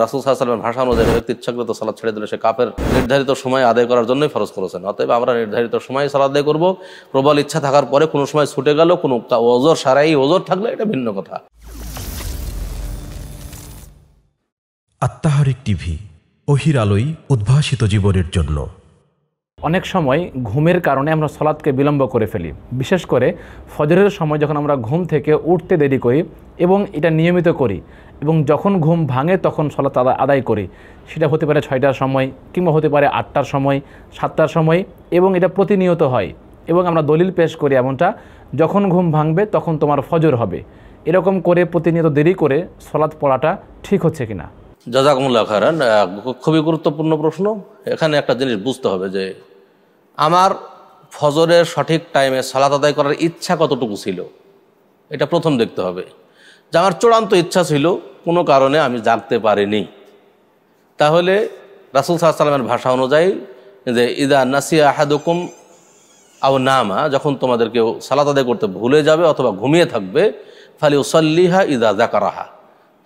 রাসুল ভাষা অনুযায়ী ব্যক্তি ইচ্ছাকৃত সালাদ ছেড়ে দিলে সে কাপের নির্ধারিত সময় আদায় করার জন্যই ফরজ করেছেন অতএব আমরা নির্ধারিত সময় সালাদ আদায় করবো প্রবল ইচ্ছা থাকার পরে কোনো সময় ছুটে গেল কোনো ওজোর সারাই ওজোর থাকলে এটা ভিন্ন কথা আত্মাহারিক টিভি অহির আলোয় উদ্ভাসিত জীবনের জন্য অনেক সময় ঘুমের কারণে আমরা সলাদকে বিলম্ব করে ফেলি বিশেষ করে ফজরের সময় যখন আমরা ঘুম থেকে উঠতে দেরি করি এবং এটা নিয়মিত করি এবং যখন ঘুম ভাঙে তখন সলাৎ আদায় করি সেটা হতে পারে ছয়টার সময় কিংবা হতে পারে আটটার সময় সাতটার সময় এবং এটা প্রতিনিয়ত হয় এবং আমরা দলিল পেশ করি এমনটা যখন ঘুম ভাঙবে তখন তোমার ফজর হবে এরকম করে প্রতিনিয়ত দেরি করে সলাদ পড়াটা ঠিক হচ্ছে কিনা জাজাকুমুল্লাহ খারান খুবই গুরুত্বপূর্ণ প্রশ্ন এখানে একটা জিনিস বুঝতে হবে যে আমার ফজরের সঠিক টাইমে সালাত আদায় করার ইচ্ছা কতটুকু ছিল এটা প্রথম দেখতে হবে যে আমার চূড়ান্ত ইচ্ছা ছিল কোনো কারণে আমি জাগতে পারিনি তাহলে রাসুল সাল্লামের ভাষা অনুযায়ী যে ইদা নাসিয়া আহাদুকুম আও নামা যখন তোমাদের কেউ সালাত আদায় করতে ভুলে যাবে অথবা ঘুমিয়ে থাকবে ফালি ওসল্লিহা ইদা জাকারাহা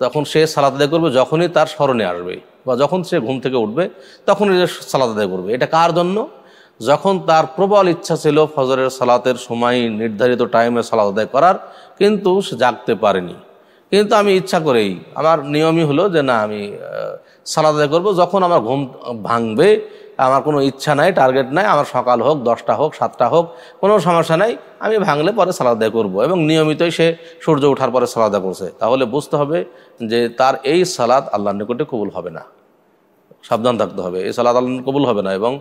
তখন সে সালাত আদায় করবে যখনই তার স্মরণে আসবে বা যখন সে ঘুম থেকে উঠবে তখনই সালাত আদায় করবে এটা কার জন্য যখন তার প্রবল ইচ্ছা ছিল ফজরের সালাতের সময় নির্ধারিত টাইমে সালাত আদায় করার কিন্তু সে জাগতে পারেনি কিন্তু আমি ইচ্ছা করেই আমার নিয়মই হলো যে না আমি সালাদ আদায় করবো যখন আমার ঘুম ভাঙবে আমার কোনো ইচ্ছা নাই টার্গেট নাই আমার সকাল হোক দশটা হোক সাতটা হোক কোনো সমস্যা নাই আমি ভাঙলে পরে সালাদায় করব এবং নিয়মিতই সে সূর্য ওঠার পরে সালাদা করছে তাহলে বুঝতে হবে যে তার এই সালাদ আল্লাহর নিকটে কবুল হবে না সাবধান থাকতে হবে এই সালাত আল্লাহ কবুল হবে না এবং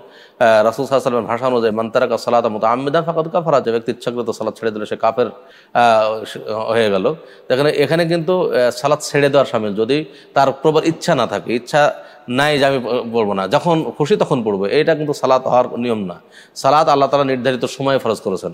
রাসুল সাল্লামের ভাষা অনুযায়ী মান্তারাকা সালাত মতো আমিদান ফাঁকা কাফার আছে ব্যক্তি ইচ্ছাকৃত সালাদ ছেড়ে দিলে সে কাফের হয়ে গেল এখানে এখানে কিন্তু সালাদ ছেড়ে দেওয়ার সামিল যদি তার প্রবল ইচ্ছা না থাকে ইচ্ছা নাই যে আমি পড়বো না যখন খুশি তখন পড়বো এটা কিন্তু সালাত হওয়ার নিয়ম না সালাত আল্লাহ তালা নির্ধারিত সময়ে ফরজ করেছেন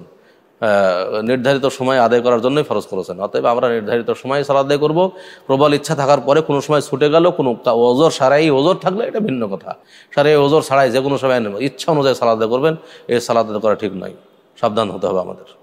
নির্ধারিত সময় আদায় করার জন্যই ফরজ করেছেন অতএব আমরা নির্ধারিত সময় সালা আদায় করবো প্রবল ইচ্ছা থাকার পরে কোনো সময় ছুটে গেল কোনো ওজোর সারাই ওজোর থাকলে এটা ভিন্ন কথা সারাই ওজোর সারাই যে কোনো সময় ইচ্ছা অনুযায়ী সাল আদায় করবেন এই সাল আদায় করা ঠিক নয় সাবধান হতে হবে আমাদের